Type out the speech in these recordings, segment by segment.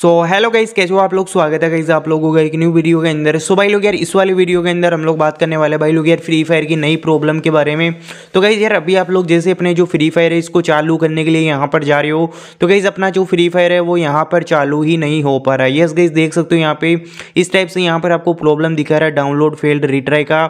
so hello guys कैसे हो आप लोग स्वागत है गाइस आप लोगों का एक न्यू वीडियो के अंदर सो भाई लोग यार इस वाली वीडियो के अंदर हम लोग बात करने वाले भाई लोग यार फ्री फायर की नई प्रॉब्लम के बारे में तो गाइस यार अभी आप लोग जैसे अपने जो फ्री फायर है इसको चालू करने के लिए यहाँ पर जा रहे हो तो गाइज़ अपना जो फ्री फायर है वो यहाँ पर चालू ही नहीं हो पा रहा है यस गाइज देख सकते हो यहाँ पे इस टाइप से यहाँ पर आपको प्रॉब्लम दिखा रहा है डाउनलोड फेल्ड रिट्राई का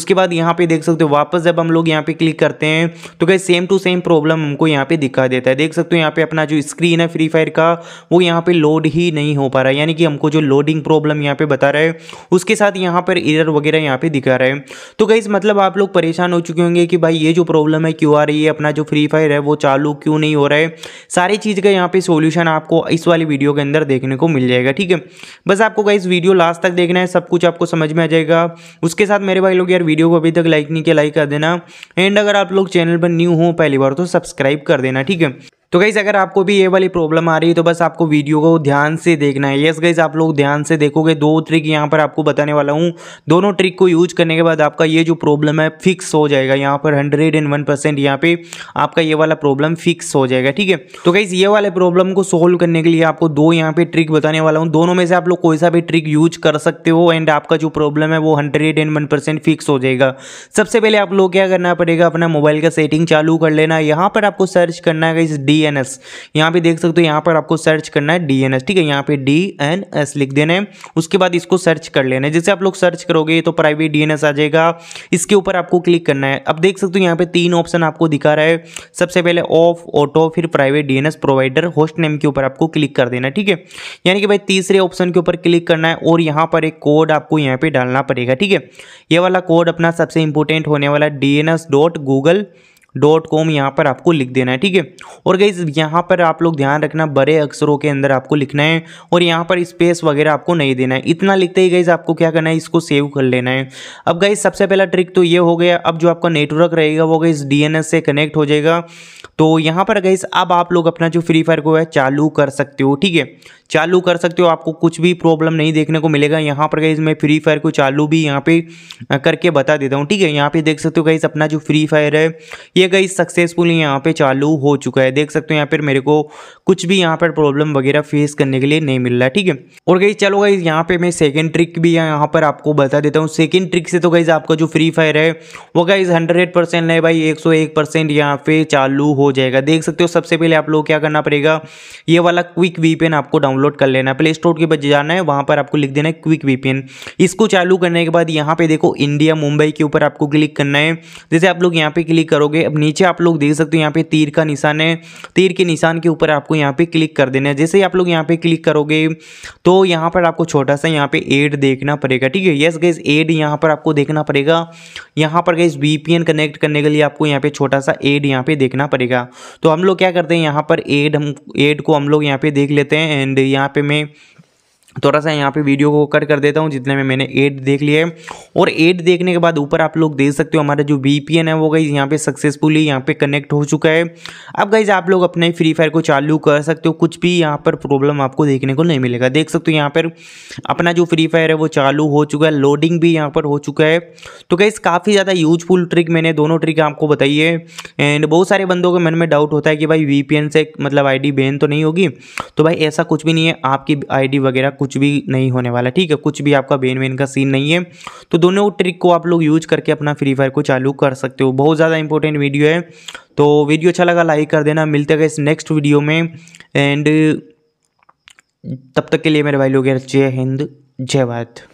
उसके बाद यहाँ पे देख सकते हो वापस जब हम लोग यहाँ पे क्लिक करते हैं तो guys same to same problem हमको यहाँ पे दिखा देता है देख सकते हो यहाँ पे अपना जो स्क्रीन है फ्री फायर का वो यहाँ पे लोड ही नहीं हो पा रहा है यानी कि हमको जो लोडिंग प्रॉब्लम यहाँ पे बता रहा है उसके साथ यहाँ पर एरर वगैरह यहाँ पे दिखा रहा है तो गाइज मतलब आप लोग परेशान हो चुके होंगे कि भाई ये जो प्रॉब्लम है क्यों आ रही है अपना जो फ्री फायर है वो चालू क्यों नहीं हो रहा है सारी चीज़ का यहाँ पे सोल्यूशन आपको इस वाली वीडियो के अंदर देखने को मिल जाएगा ठीक है बस आपको गाइज वीडियो लास्ट तक देखना है सब कुछ आपको समझ में आ जाएगा उसके साथ मेरे भाई लोग यार वीडियो को अभी तक लाइक नहीं किया लाइक कर देना एंड अगर आप लोग चैनल पर न्यू हो पहली बार तो सब्सक्राइब कर देना ठीक है तो गईज़ अगर आपको भी ये वाली प्रॉब्लम आ रही है तो बस आपको वीडियो को ध्यान से देखना है यस गईज़ आप लोग ध्यान से देखोगे दो ट्रिक यहाँ पर आपको बताने वाला हूँ दोनों ट्रिक को यूज करने के बाद आपका ये जो प्रॉब्लम है फिक्स हो जाएगा यहाँ पर हंड्रेड एंड वन परसेंट यहाँ पे आपका ये वाला प्रॉब्लम फिक्स हो जाएगा ठीक है तो गईज़ ये वाले प्रॉब्लम को सोल्व करने के लिए आपको दो यहाँ पे ट्रिक बताने वाला हूँ दोनों में से आप लोग कोई सा भी ट्रिक यूज कर सकते हो एंड आपका जो प्रॉब्लम है वो hundred and one percent fix हो जाएगा सबसे पहले आप लोग क्या करना पड़ेगा अपना मोबाइल का सेटिंग चालू कर लेना यहाँ पर आपको सर्च करना है डी डीएनएस यहां पे देख सकते हो यहां पर आपको सर्च करना है डीएनएस ठीक है यहां पे डीएनएस लिख देना है उसके बाद इसको सर्च कर लेना है जैसे आप लोग सर्च करोगे तो प्राइवेट डीएनएस आ जाएगा इसके ऊपर आपको क्लिक करना है अब देख सकते हो यहां पे तीन ऑप्शन आपको दिखा रहा है सबसे पहले ऑफ ऑटो फिर private DNS provider host name के ऊपर आपको क्लिक कर देना है ठीक है यानी कि भाई तीसरे ऑप्शन के ऊपर क्लिक करना है और यहां पर एक कोड आपको यहां पर डालना पड़ेगा ठीक है यह वाला कोड अपना सबसे इंपोर्टेंट होने वाला DNS dot Google dot com यहाँ पर आपको लिख देना है ठीक है और गई यहाँ पर आप लोग ध्यान रखना बड़े अक्षरों के अंदर आपको लिखना है और यहाँ पर स्पेस वगैरह आपको नहीं देना है इतना लिखते ही गई आपको क्या करना है इसको सेव कर लेना है अब गई सबसे पहला ट्रिक तो ये हो गया अब जो आपका नेटवर्क रहेगा वो गई डी से कनेक्ट हो जाएगा तो यहाँ पर गई अब आप लोग अपना जो फ्री फायर को है चालू कर सकते हो ठीक है चालू कर सकते हो आपको कुछ भी प्रॉब्लम नहीं देखने को मिलेगा यहाँ पर गई मैं फ्री फायर को चालू भी यहाँ पे करके बता देता हूँ ठीक है यहाँ पे देख सकते हो गई अपना जो फ्री फायर है ये ये गई सक्सेसफुली यहाँ पे चालू हो चुका है देख सकते हो यहाँ पर मेरे को कुछ भी यहाँ पर प्रॉब्लम वगैरह फेस करने के लिए नहीं मिल रहा ठीक है और गई चलो गई यहाँ पे मैं सेकेंड ट्रिक भी यहाँ पर आपको बता देता हूँ सेकेंड ट्रिक से तो गई आपका जो फ्री फायर है वो गई हंड्रेड परसेंट नहीं भाई एक सौ एक परसेंट यहाँ पे चालू हो जाएगा देख सकते हो सबसे पहले आप लोग क्या करना पड़ेगा ये वाला क्विक वीपीएन आपको डाउनलोड कर लेना प्ले स्टोर के बजे जाना है वहाँ पर आपको लिख देना है क्विक वीपीएन इसको चालू करने के बाद यहाँ पे देखो इंडिया मुंबई के ऊपर आपको क्लिक करना है जैसे आप लोग यहाँ पे क्लिक करोगे अब नीचे आप लोग देख सकते हो यहाँ पे तीर का निशान है तीर के निशान के ऊपर आपको यहाँ पे क्लिक कर देना है जैसे ही आप लोग यहाँ पे क्लिक करोगे तो यहाँ पर आपको छोटा सा यहाँ पे एड देखना पड़ेगा ठीक है यस गैस एड यहाँ पर आपको देखना पड़ेगा यहाँ पर गैस वी कनेक्ट करने के लिए आपको यहाँ पे छोटा सा एड यहाँ पे देखना पड़ेगा तो हम लोग क्या करते हैं यहाँ पर एड हम एड को हम लोग यहाँ पे देख लेते हैं एंड यहाँ पे मैं थोड़ा सा यहाँ पे वीडियो को कट कर देता हूँ जितने में मैंने एड देख लिया है और एड देखने के बाद ऊपर आप लोग देख सकते हो हमारा जो एन है वो गई यहाँ पे सक्सेसफुली यहाँ पे कनेक्ट हो चुका है अब गई आप लोग अपने फ्री फायर को चालू कर सकते हो कुछ भी यहाँ पर प्रॉब्लम आपको देखने को नहीं मिलेगा देख सकते हो यहाँ पर अपना जो फ्री फायर है वो चालू हो चुका है लोडिंग भी यहाँ पर हो चुका है तो गई काफ़ी ज़्यादा यूजफुल ट्रिक मैंने दोनों ट्रिक आपको बताई है एंड बहुत सारे बंदों के मन में डाउट होता है कि भाई वी से मतलब आई बैन तो नहीं होगी तो भाई ऐसा कुछ भी नहीं है आपकी आई वगैरह कुछ भी नहीं होने वाला ठीक है कुछ भी आपका बेन वेन का सीन नहीं है तो दोनों ट्रिक को आप लोग यूज करके अपना फ्री फायर को चालू कर सकते हो बहुत ज़्यादा इंपॉर्टेंट वीडियो है तो वीडियो अच्छा लगा लाइक कर देना मिलते गए इस नेक्स्ट वीडियो में एंड तब तक के लिए मेरे भाई लोग जय हिंद जय भारत